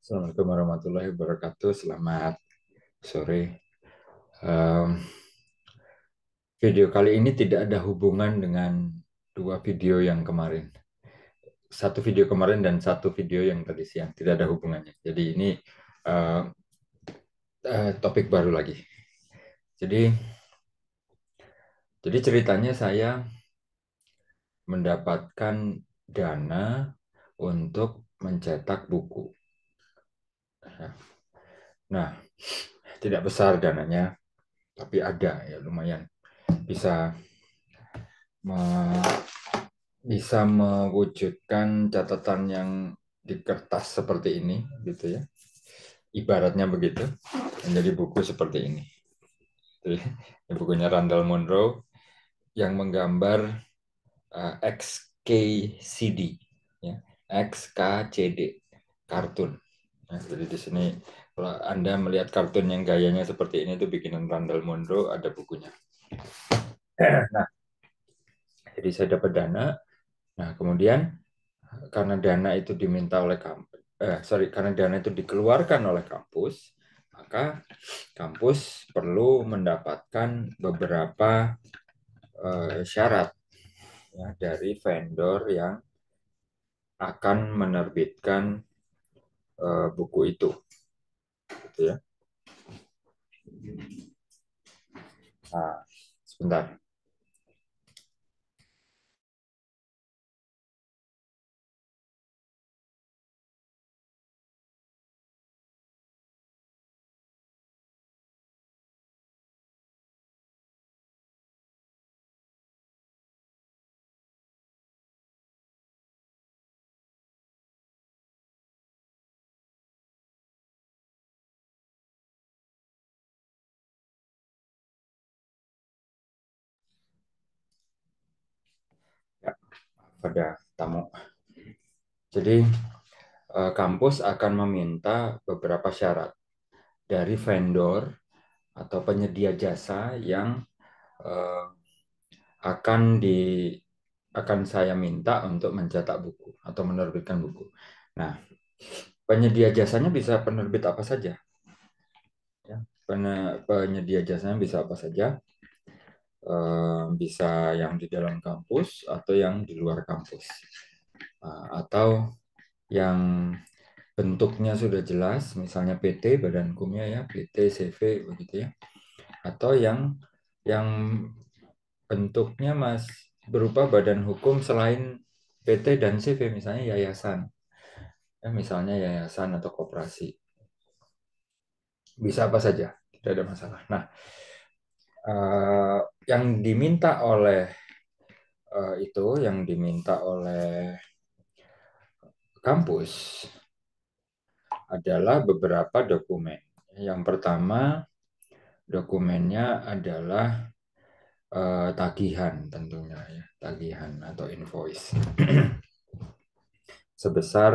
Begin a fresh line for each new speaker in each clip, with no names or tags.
Assalamualaikum warahmatullahi wabarakatuh. Selamat sore. Um, video kali ini tidak ada hubungan dengan dua video yang kemarin. Satu video kemarin dan satu video yang tadi siang tidak ada hubungannya. Jadi ini uh, uh, topik baru lagi. Jadi jadi ceritanya saya mendapatkan dana untuk mencetak buku. Ya. Nah, tidak besar dananya, tapi ada ya lumayan bisa me, bisa mewujudkan catatan yang di kertas seperti ini gitu ya ibaratnya begitu menjadi buku seperti ini ini bukunya Randall Monroe yang menggambar uh, eh, XKCD XKCD kartun. Nah, jadi di sini kalau Anda melihat kartun yang gayanya seperti ini itu bikinan Randall Mondo ada bukunya. Nah, jadi saya dapat dana. Nah, kemudian karena dana itu diminta oleh kampus, eh, sorry, karena dana itu dikeluarkan oleh kampus, maka kampus perlu mendapatkan beberapa eh, syarat ya, dari vendor yang akan menerbitkan uh, buku itu. Gitu ya. Nah, sebentar. pada tamu. Jadi eh, kampus akan meminta beberapa syarat dari vendor atau penyedia jasa yang eh, akan di akan saya minta untuk mencetak buku atau menerbitkan buku. Nah, penyedia jasanya bisa penerbit apa saja. Ya, penyedia jasanya bisa apa saja. Eh, bisa yang di dalam kampus atau yang di luar kampus ah, atau yang bentuknya sudah jelas misalnya PT badan hukumnya ya PT CV begitu ya atau yang yang bentuknya mas berupa badan hukum selain PT dan CV misalnya yayasan ya, misalnya yayasan atau koperasi bisa apa saja tidak ada masalah nah uh, yang diminta oleh uh, itu yang diminta oleh kampus adalah beberapa dokumen. Yang pertama dokumennya adalah uh, tagihan tentunya ya, tagihan atau invoice sebesar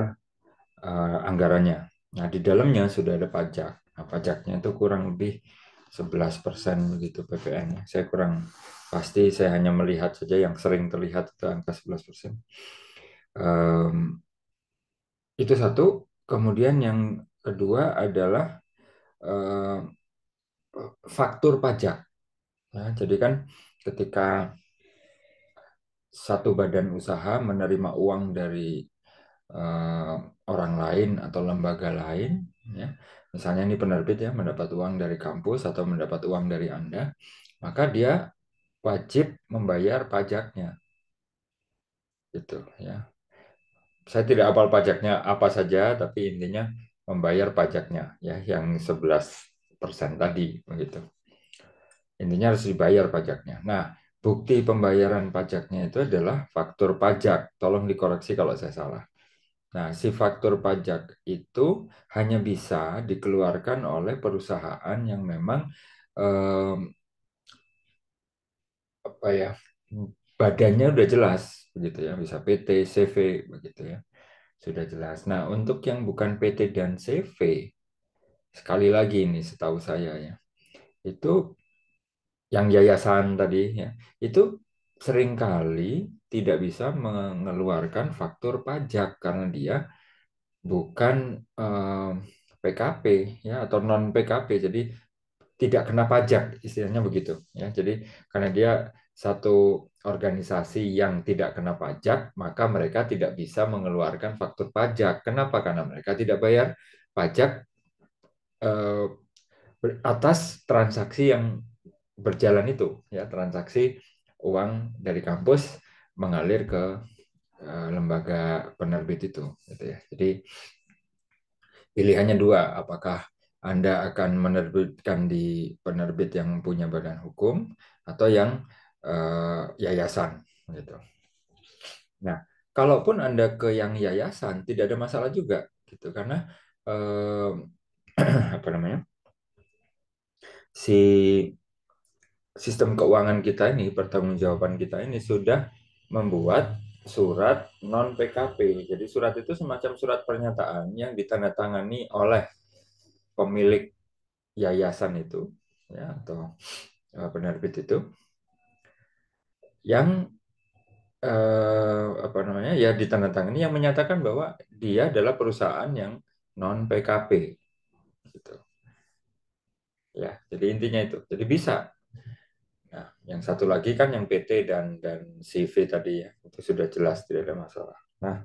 uh, anggarannya. Nah, di dalamnya sudah ada pajak. Nah, pajaknya itu kurang lebih 11 persen begitu PPN. Saya kurang pasti, saya hanya melihat saja yang sering terlihat itu angka 11 persen. Um, itu satu. Kemudian yang kedua adalah um, faktur pajak. Ya, jadi kan ketika satu badan usaha menerima uang dari uh, orang lain atau lembaga lain, ya, misalnya ini penerbit ya mendapat uang dari kampus atau mendapat uang dari Anda, maka dia wajib membayar pajaknya. Gitu ya. Saya tidak hafal pajaknya apa saja, tapi intinya membayar pajaknya ya yang 11% tadi begitu. Intinya harus dibayar pajaknya. Nah, bukti pembayaran pajaknya itu adalah faktur pajak. Tolong dikoreksi kalau saya salah. Nah, si faktor pajak itu hanya bisa dikeluarkan oleh perusahaan yang memang eh, apa ya badannya udah jelas begitu ya, bisa PT, CV begitu ya, sudah jelas. Nah, untuk yang bukan PT dan CV, sekali lagi ini setahu saya ya, itu yang yayasan tadi ya, itu seringkali tidak bisa mengeluarkan faktur pajak karena dia bukan eh, PKP ya atau non PKP jadi tidak kena pajak istilahnya begitu ya jadi karena dia satu organisasi yang tidak kena pajak maka mereka tidak bisa mengeluarkan faktur pajak kenapa karena mereka tidak bayar pajak eh, atas transaksi yang berjalan itu ya transaksi uang dari kampus mengalir ke eh, lembaga penerbit itu gitu ya. Jadi pilihannya dua, apakah Anda akan menerbitkan di penerbit yang punya badan hukum atau yang eh, yayasan gitu. Nah, kalaupun Anda ke yang yayasan tidak ada masalah juga gitu karena eh, apa namanya? si sistem keuangan kita ini, pertanggungjawaban kita ini sudah membuat surat non PKP. Jadi surat itu semacam surat pernyataan yang ditandatangani oleh pemilik yayasan itu ya atau e, penerbit itu yang eh, apa namanya ya ditandatangani yang menyatakan bahwa dia adalah perusahaan yang non PKP gitu. Ya, jadi intinya itu. Jadi bisa Nah, yang satu lagi kan yang PT dan dan CV tadi ya, itu sudah jelas tidak ada masalah. Nah,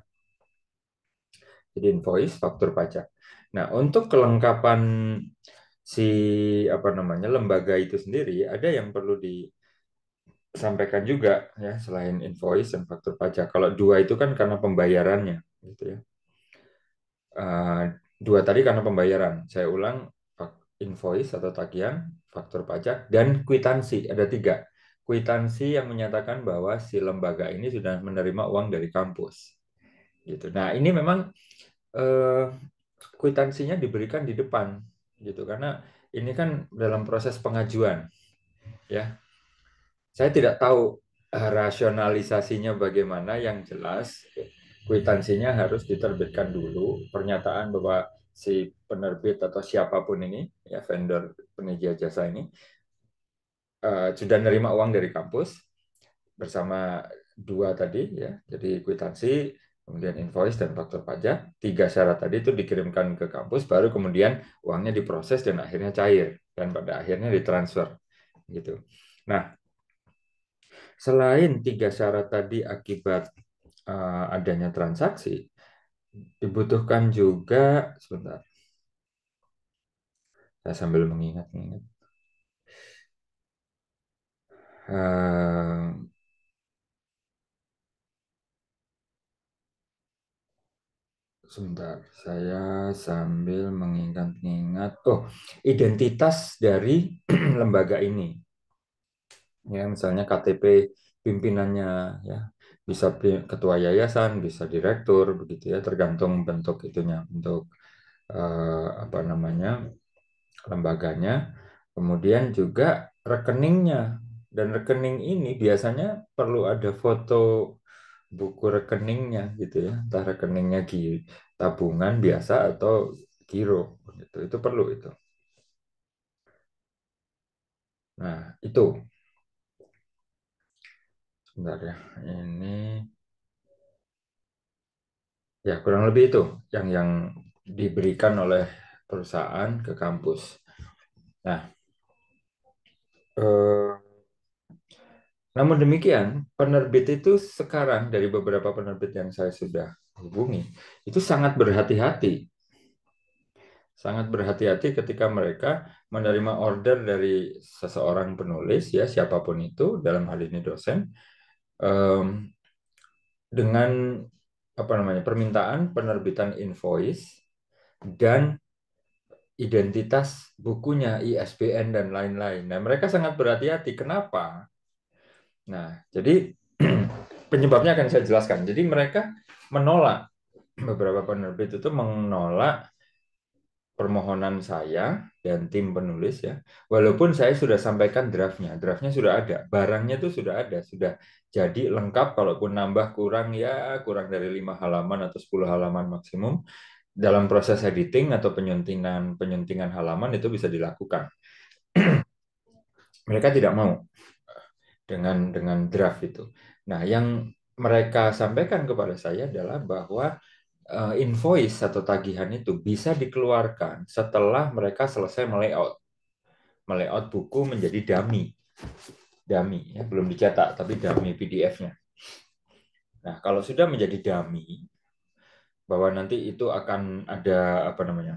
jadi invoice faktur pajak. Nah, untuk kelengkapan si apa namanya lembaga itu sendiri ada yang perlu disampaikan juga ya selain invoice dan faktur pajak. Kalau dua itu kan karena pembayarannya gitu ya. Uh, dua tadi karena pembayaran. Saya ulang invoice atau tagihan, faktur pajak, dan kwitansi. Ada tiga. Kwitansi yang menyatakan bahwa si lembaga ini sudah menerima uang dari kampus. Gitu. Nah ini memang eh, kwitansinya diberikan di depan, gitu karena ini kan dalam proses pengajuan, ya. Saya tidak tahu eh, rasionalisasinya bagaimana. Yang jelas kwitansinya harus diterbitkan dulu pernyataan bahwa si penerbit atau siapapun ini ya vendor penyedia jasa ini uh, sudah nerima uang dari kampus bersama dua tadi ya jadi kwitansi kemudian invoice dan faktur pajak tiga syarat tadi itu dikirimkan ke kampus baru kemudian uangnya diproses dan akhirnya cair dan pada akhirnya ditransfer gitu nah selain tiga syarat tadi akibat uh, adanya transaksi dibutuhkan juga sebentar saya nah, sambil mengingat-ingat. Uh, sebentar, saya sambil mengingat-ingat. Oh, identitas dari lembaga ini. Ya, misalnya KTP pimpinannya ya, bisa ketua yayasan, bisa direktur begitu ya, tergantung bentuk itunya, bentuk uh, apa namanya? lembaganya, kemudian juga rekeningnya. Dan rekening ini biasanya perlu ada foto buku rekeningnya gitu ya, entah rekeningnya di tabungan biasa atau giro gitu. Itu perlu itu. Nah, itu. Sebentar ya. Ini ya kurang lebih itu yang yang diberikan oleh perusahaan ke kampus. Nah, eh, namun demikian, penerbit itu sekarang dari beberapa penerbit yang saya sudah hubungi, itu sangat berhati-hati. Sangat berhati-hati ketika mereka menerima order dari seseorang penulis, ya siapapun itu, dalam hal ini dosen, um, dengan apa namanya permintaan penerbitan invoice dan identitas bukunya, ISBN dan lain-lain. Nah, mereka sangat berhati-hati. Kenapa? Nah, jadi penyebabnya akan saya jelaskan. Jadi mereka menolak beberapa penerbit itu menolak permohonan saya dan tim penulis ya. Walaupun saya sudah sampaikan draftnya, draftnya sudah ada, barangnya itu sudah ada, sudah jadi lengkap. Kalaupun nambah kurang ya kurang dari lima halaman atau 10 halaman maksimum dalam proses editing atau penyuntingan penyuntingan halaman itu bisa dilakukan. mereka tidak mau dengan dengan draft itu. Nah, yang mereka sampaikan kepada saya adalah bahwa eh, invoice atau tagihan itu bisa dikeluarkan setelah mereka selesai melayout. Melayout buku menjadi dummy. Dummy ya, belum dicetak tapi dummy PDF-nya. Nah, kalau sudah menjadi dummy, bahwa nanti itu akan ada apa namanya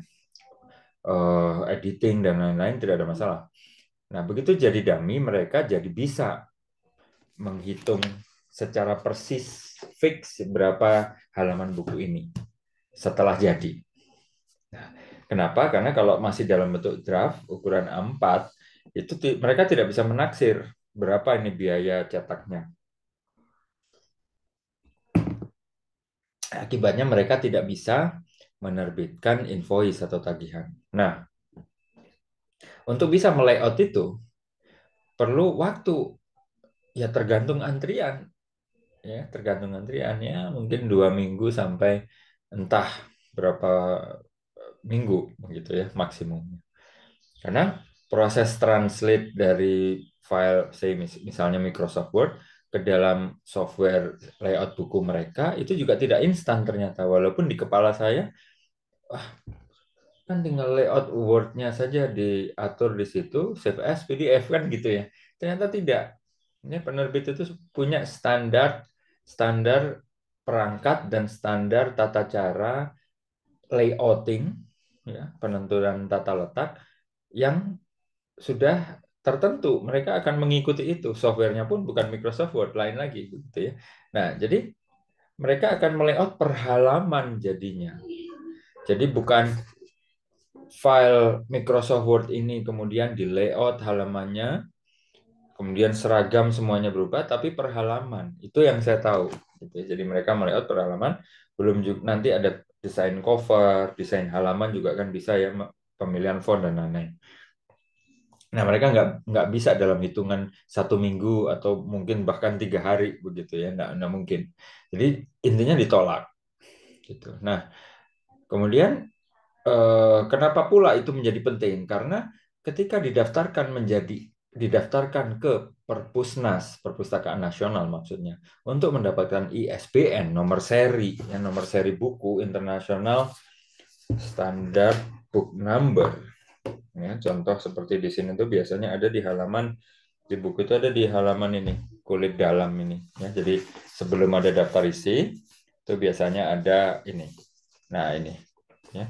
uh, editing dan lain-lain tidak ada masalah. Nah begitu jadi dami mereka jadi bisa menghitung secara persis fix berapa halaman buku ini setelah jadi. Nah, kenapa? Karena kalau masih dalam bentuk draft ukuran A4 itu mereka tidak bisa menaksir berapa ini biaya cetaknya. Akibatnya mereka tidak bisa menerbitkan invoice atau tagihan. Nah, untuk bisa melayout itu perlu waktu ya tergantung antrian ya tergantung antriannya mungkin dua minggu sampai entah berapa eh, minggu begitu ya maksimumnya karena proses translate dari file say misalnya Microsoft Word ke dalam software layout buku mereka itu juga tidak instan ternyata walaupun di kepala saya ah, kan tinggal layout wordnya saja diatur di situ save as PDF kan gitu ya ternyata tidak ini penerbit itu punya standar standar perangkat dan standar tata cara layouting ya penentuan tata letak yang sudah tertentu mereka akan mengikuti itu softwarenya pun bukan Microsoft Word lain lagi gitu ya nah jadi mereka akan melayout per jadinya jadi bukan file Microsoft Word ini kemudian di layout halamannya kemudian seragam semuanya berubah tapi per itu yang saya tahu gitu ya. jadi mereka melayout per belum juga, nanti ada desain cover desain halaman juga kan bisa ya pemilihan font dan lain-lain Nah, mereka nggak nggak bisa dalam hitungan satu minggu atau mungkin bahkan tiga hari begitu ya, nggak nggak mungkin. Jadi intinya ditolak, gitu. Nah, kemudian eh, kenapa pula itu menjadi penting? Karena ketika didaftarkan menjadi didaftarkan ke Perpusnas, Perpustakaan Nasional maksudnya, untuk mendapatkan ISBN nomor seri, ya, nomor seri buku internasional standar book number Ya, contoh seperti di sini tuh biasanya ada di halaman di buku itu ada di halaman ini kulit dalam ini. Ya, jadi sebelum ada daftar isi itu biasanya ada ini. Nah ini ya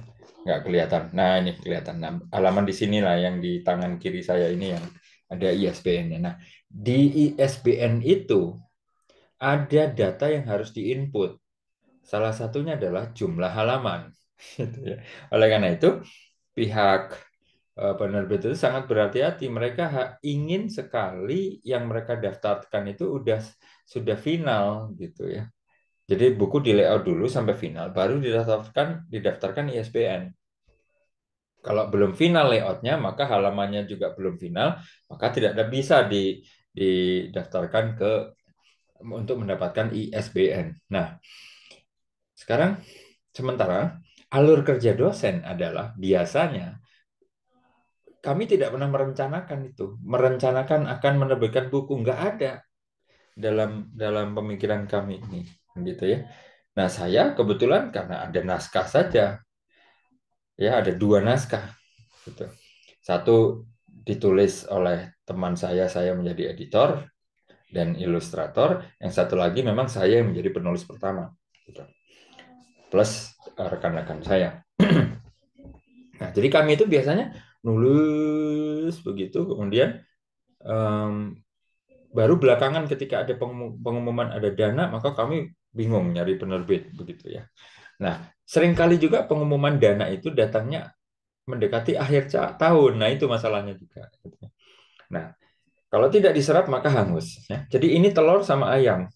nggak kelihatan. Nah ini kelihatan. Nah, halaman di sinilah yang di tangan kiri saya ini yang ada ISBN-nya. Nah di ISBN itu ada data yang harus diinput. Salah satunya adalah jumlah halaman. Gitu ya. Oleh karena itu pihak penerbit eh, itu sangat berhati-hati. Mereka ingin sekali yang mereka daftarkan itu udah sudah final gitu ya. Jadi buku di layout dulu sampai final, baru didaftarkan didaftarkan ISBN. Kalau belum final layoutnya, maka halamannya juga belum final, maka tidak ada bisa di, didaftarkan ke untuk mendapatkan ISBN. Nah, sekarang sementara alur kerja dosen adalah biasanya kami tidak pernah merencanakan itu, merencanakan akan menerbitkan buku nggak ada dalam dalam pemikiran kami ini, gitu ya. Nah saya kebetulan karena ada naskah saja, ya ada dua naskah, gitu. Satu ditulis oleh teman saya, saya menjadi editor dan ilustrator. Yang satu lagi memang saya yang menjadi penulis pertama, gitu. plus rekan-rekan saya. nah jadi kami itu biasanya nulis begitu kemudian um, baru belakangan ketika ada pengumuman ada dana maka kami bingung nyari penerbit begitu ya nah seringkali juga pengumuman dana itu datangnya mendekati akhir tahun nah itu masalahnya juga gitu ya. nah kalau tidak diserap maka hangus ya. jadi ini telur sama ayam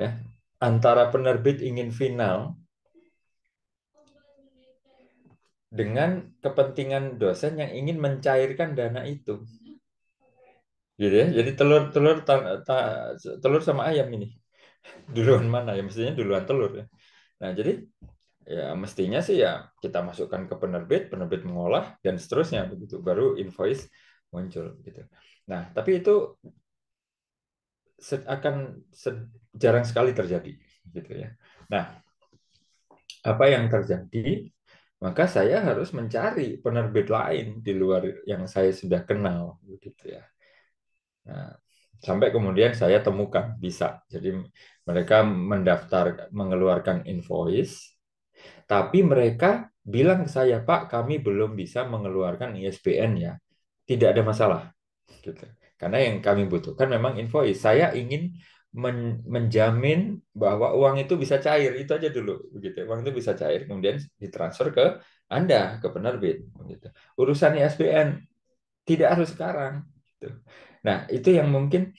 ya antara penerbit ingin final dengan kepentingan dosen yang ingin mencairkan dana itu. Gitu ya. Jadi telur telur telur sama ayam ini. Duluan mana ya? Mestinya duluan telur ya. Nah, jadi ya mestinya sih ya kita masukkan ke penerbit, penerbit mengolah dan seterusnya begitu baru invoice muncul gitu. Nah, tapi itu akan jarang sekali terjadi gitu ya. Nah, apa yang terjadi maka saya harus mencari penerbit lain di luar yang saya sudah kenal begitu ya nah, sampai kemudian saya temukan bisa jadi mereka mendaftar mengeluarkan invoice tapi mereka bilang ke saya pak kami belum bisa mengeluarkan ISBN ya tidak ada masalah gitu karena yang kami butuhkan memang invoice saya ingin men menjamin bahwa uang itu bisa cair itu aja dulu begitu uang itu bisa cair kemudian ditransfer ke anda ke penerbit begitu urusan ISBN tidak harus sekarang gitu. nah itu yang mungkin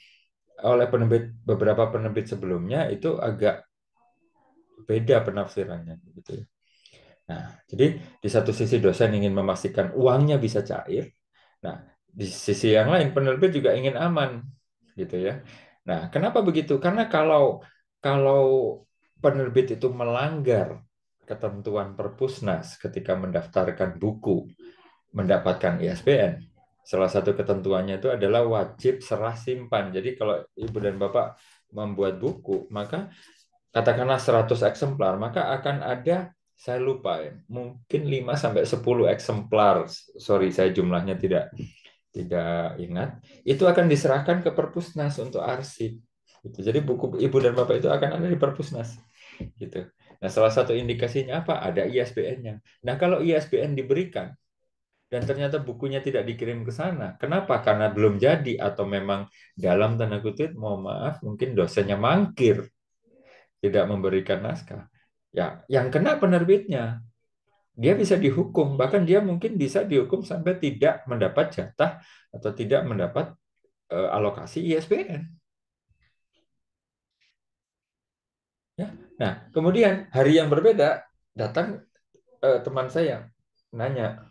oleh penerbit beberapa penerbit sebelumnya itu agak beda penafsirannya gitu nah jadi di satu sisi dosen ingin memastikan uangnya bisa cair nah di sisi yang lain penerbit juga ingin aman gitu ya Nah, kenapa begitu? Karena kalau kalau penerbit itu melanggar ketentuan Perpusnas ketika mendaftarkan buku, mendapatkan ISBN, salah satu ketentuannya itu adalah wajib serah simpan. Jadi kalau ibu dan bapak membuat buku, maka katakanlah 100 eksemplar, maka akan ada saya lupa ya, mungkin 5 sampai 10 eksemplar. Sorry, saya jumlahnya tidak tidak ingat, itu akan diserahkan ke Perpusnas untuk arsip. Gitu. Jadi buku ibu dan bapak itu akan ada di Perpusnas. Gitu. Nah, salah satu indikasinya apa? Ada ISBN-nya. Nah, kalau ISBN diberikan dan ternyata bukunya tidak dikirim ke sana, kenapa? Karena belum jadi atau memang dalam tanda kutip, mau maaf, mungkin dosennya mangkir tidak memberikan naskah. Ya, yang kena penerbitnya dia bisa dihukum bahkan dia mungkin bisa dihukum sampai tidak mendapat jatah atau tidak mendapat uh, alokasi ISBN. Ya. Nah, kemudian hari yang berbeda datang uh, teman saya nanya,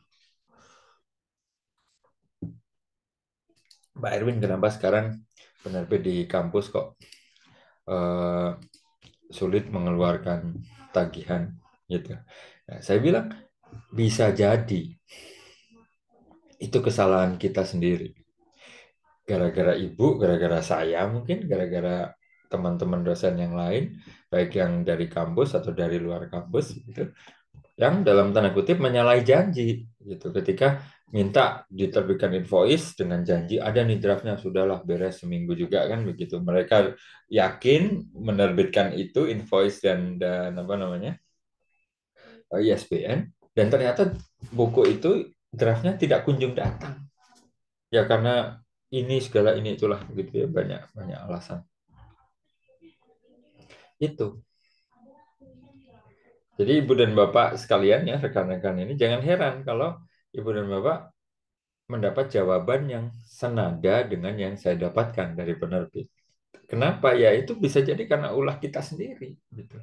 Mbak Erwin kenapa sekarang penerbit di kampus kok uh, sulit mengeluarkan tagihan gitu? Nah, saya bilang bisa jadi itu kesalahan kita sendiri. Gara-gara ibu, gara-gara saya mungkin, gara-gara teman-teman dosen yang lain, baik yang dari kampus atau dari luar kampus, gitu, yang dalam tanda kutip menyalahi janji, gitu. Ketika minta diterbitkan invoice dengan janji ada nih draftnya sudahlah beres seminggu juga kan begitu. Mereka yakin menerbitkan itu invoice dan dan apa namanya ISBN eh, e dan ternyata buku itu draftnya tidak kunjung datang ya karena ini segala ini itulah gitu ya banyak banyak alasan itu jadi ibu dan bapak sekalian ya rekan-rekan ini jangan heran kalau ibu dan bapak mendapat jawaban yang senada dengan yang saya dapatkan dari penerbit. Kenapa? Ya itu bisa jadi karena ulah kita sendiri. Gitu.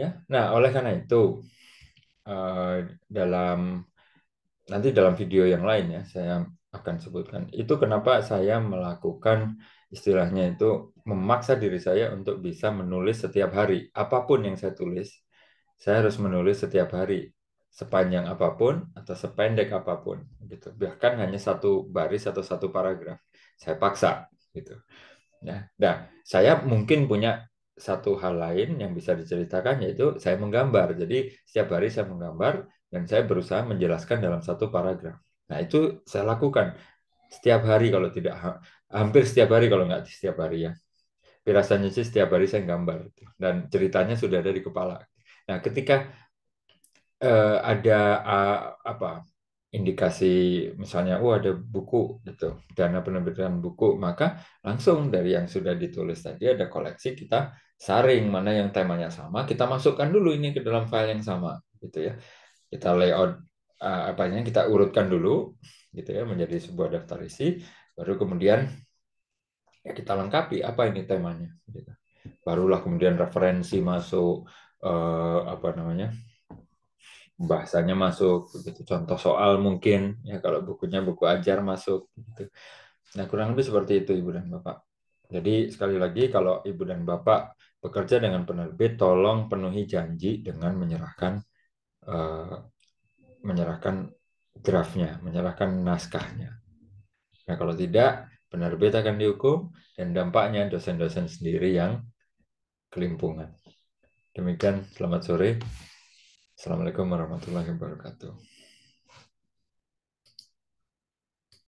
Ya, nah oleh karena itu uh, dalam nanti dalam video yang lain ya saya akan sebutkan itu kenapa saya melakukan istilahnya itu memaksa diri saya untuk bisa menulis setiap hari apapun yang saya tulis saya harus menulis setiap hari sepanjang apapun atau sependek apapun gitu bahkan hanya satu baris atau satu paragraf saya paksa gitu ya nah saya mungkin punya satu hal lain yang bisa diceritakan yaitu saya menggambar. Jadi setiap hari saya menggambar dan saya berusaha menjelaskan dalam satu paragraf. Nah itu saya lakukan setiap hari kalau tidak hampir setiap hari kalau nggak setiap hari ya. Rasanya sih setiap hari saya gambar dan ceritanya sudah ada di kepala. Nah ketika eh, ada eh, apa indikasi misalnya oh ada buku gitu dana penerbitan buku maka langsung dari yang sudah ditulis tadi ada koleksi kita saring mana yang temanya sama kita masukkan dulu ini ke dalam file yang sama gitu ya kita layout uh, apanya kita urutkan dulu gitu ya menjadi sebuah daftar isi baru kemudian ya kita lengkapi apa ini temanya gitu. barulah kemudian referensi masuk uh, apa namanya bahasanya masuk gitu contoh soal mungkin ya kalau bukunya buku ajar masuk gitu nah kurang lebih seperti itu ibu dan bapak jadi sekali lagi kalau ibu dan bapak Bekerja dengan penerbit, tolong penuhi janji dengan menyerahkan uh, menyerahkan draftnya, menyerahkan naskahnya. Nah, kalau tidak, penerbit akan dihukum dan dampaknya dosen-dosen sendiri yang kelimpungan. Demikian, selamat sore. Assalamualaikum warahmatullahi wabarakatuh.